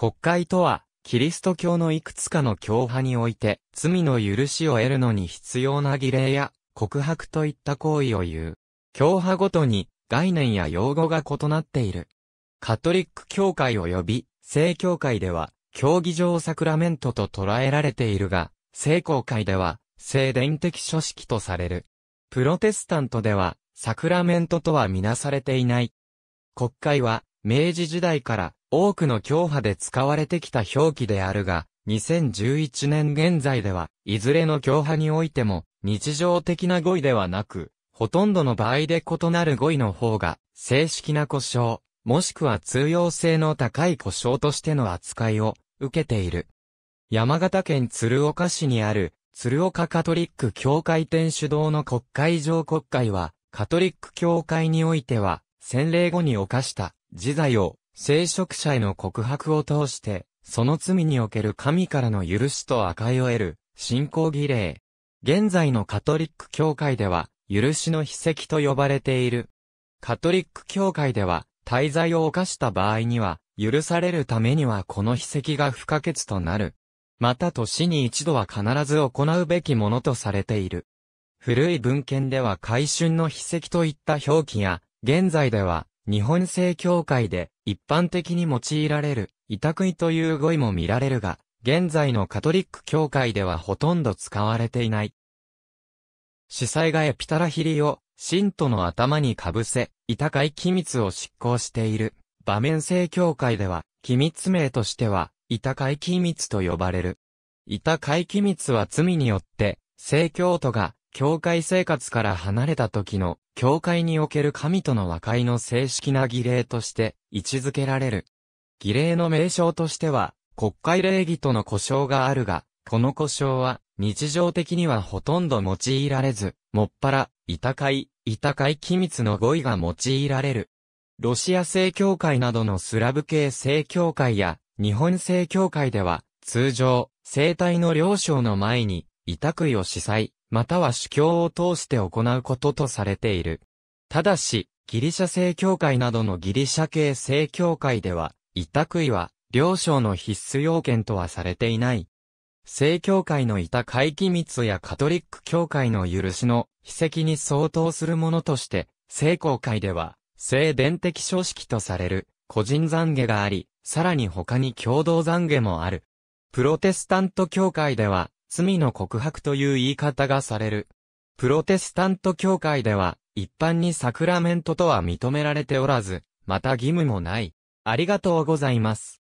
国会とは、キリスト教のいくつかの教派において、罪の許しを得るのに必要な儀礼や告白といった行為を言う。教派ごとに概念や用語が異なっている。カトリック教会及び正教会では、教義上サクラメントと捉えられているが、正公会では、聖伝的書式とされる。プロテスタントでは、サクラメントとはみなされていない。国会は、明治時代から多くの教派で使われてきた表記であるが、2011年現在では、いずれの教派においても、日常的な語彙ではなく、ほとんどの場合で異なる語彙の方が、正式な故障、もしくは通用性の高い故障としての扱いを受けている。山形県鶴岡市にある、鶴岡カトリック教会天主堂の国会上国会は、カトリック教会においては、洗礼後に犯した、自罪を、聖職者への告白を通して、その罪における神からの許しと和解を得る、信仰儀礼。現在のカトリック教会では、許しの筆跡と呼ばれている。カトリック教会では、滞在を犯した場合には、許されるためにはこの筆跡が不可欠となる。また年に一度は必ず行うべきものとされている。古い文献では改春の筆跡といった表記や、現在では日本正教会で一般的に用いられる、委託意という語彙も見られるが、現在のカトリック教会ではほとんど使われていない。司祭がエピタラヒリを、信徒の頭にかぶせ、委託意機密を執行している。場面性教会では、機密名としては、委託意機密と呼ばれる。委託意機密は罪によって、正教徒が、教会生活から離れた時の、教会における神との和解の正式な儀礼として位置づけられる。儀礼の名称としては、国会礼儀との呼称があるが、この呼称は、日常的にはほとんど用いられず、もっぱら、板会、板会機密の語彙が用いられる。ロシア正教会などのスラブ系正教会や、日本正教会では、通常、生体の両省の前に、委託を司祭、または主教を通して行うこととされている。ただし、ギリシャ正教会などのギリシャ系正教会では、委託医は、領証の必須要件とはされていない。正教会の委託会期密やカトリック教会の許しの秘跡に相当するものとして、正公会では、正伝的書式とされる、個人懺悔があり、さらに他に共同懺悔もある。プロテスタント教会では、罪の告白という言い方がされる。プロテスタント教会では、一般にサクラメントとは認められておらず、また義務もない。ありがとうございます。